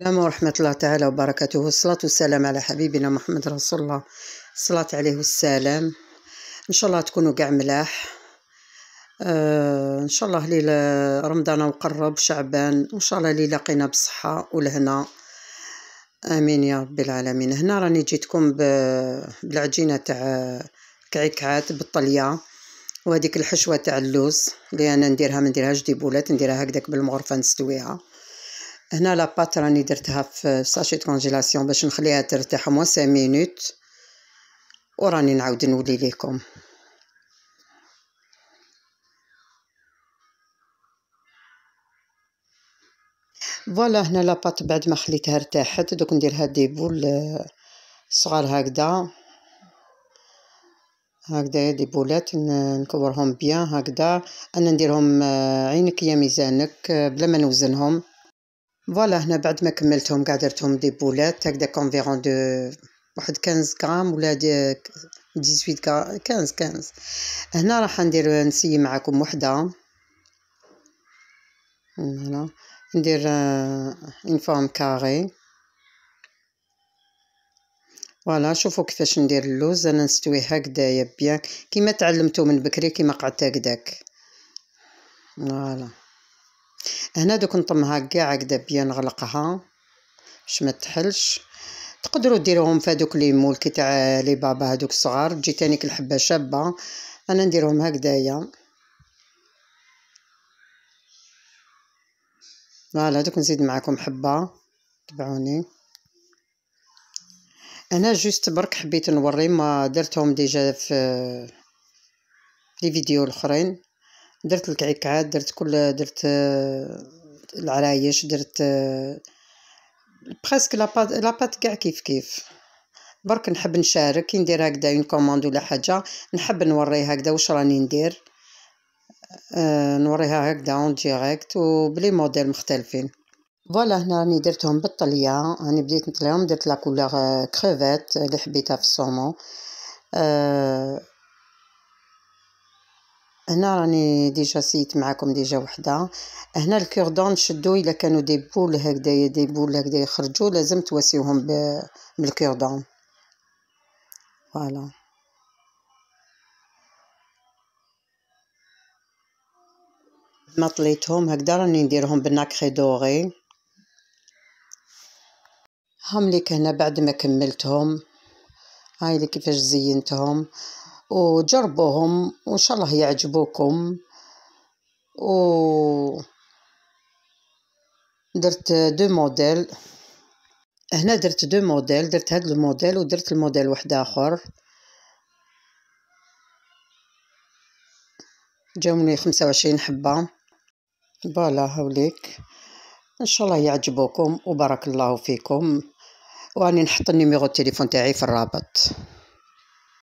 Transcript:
السلام ورحمة الله تعالى وبركاته والصلاة والسلام على حبيبنا محمد رسول الله الصلاة عليه والسلام إن شاء الله تكونوا كاع ملاح آه إن شاء الله ليلة رمضان وقرب شعبان إن شاء الله ليلة قينا بصحة ولهنا آمين يا رب العالمين هنا راني جيتكم بالعجينة تاع كعكعات بالطلية وهذيك الحشوة تاع اللوز اللي أنا نديرها ما نديرهاش ديبولات نديرها هكذاك بالمغرفة نستويها هنا لاباط راني درتها في ساشي كونجيلاسيون باش نخليها ترتاح موان سان مينوت وراني نعاود نولي ليكم فوالا هنا لاباط بعد ما خليتها ارتاحت دوك نديرها دي بول آه، صغار هكذا هكذايا دي بولات نكورهم بيان هكذا انا نديرهم آه، عينك يا ميزانك آه، بلا ما نوزنهم فوالا هنا بعد ما كملتهم قاع درتهم دي بولات هكذا كونفيرون دو واحد 15 غرام ولا 18 غرام 15 15 هنا راح ندير نسيي معكم وحده هنا ندير اون فورم كاري فوالا شوفوا كيفاش ندير اللوز انا نستويه هكدايا بيان كيما تعلمتو من بكري كيما قعدت هكداك فوالا هنا دوك نطمها كاع هكدا بيان نغلقها باش ما تحلش تقدروا ديروهم في هذوك لي مول كي تاع لي بابا هذوك الصغار تجي تانيك الحبه شابه انا نديرهم هكدايا فوالا دوك نزيد معاكم حبه تبعوني انا جوست برك حبيت نوري ما درتهم ديجا في لي فيديو الاخرين درت الكعكات درت كل درت آه، العرايش درت بريسك لا بات كاع كيف كيف برك نحب نشارك كي ندير هكذا اون كوموند ولا حاجه نحب نوري هكذا واش راني ندير آه، نوريها هكذا اون ديريكت وبلي موديل مختلفين فوالا هنا راني درتهم بالطليه راني بديت نطليهم درت لا كولور كريفيت آه، اللي حبيتها في الصومون أه هنا راني ديجا سيت معاكم ديجا وحده هنا الكوردون شدو الا كانوا دي بول هكذايا دي بول هكذا يخرجوا لازم تواسيوهم بالكوردون فوالا ما طليتهم هكذا راني نديرهم بالناكري دوري هم ليك هنا بعد ما كملتهم هاي اللي كيفاش زينتهم وجربوهم وإن شاء الله يعجبوكم و درت دو موديل هنا درت دو موديل درت هاد الموديل ودرت الموديل واحد اخر جاوني خمسة وعشرين حبه فوالا هوليك ان شاء الله يعجبوكم وبارك الله فيكم وراني نحط النيميرو تليفون تاعي في الرابط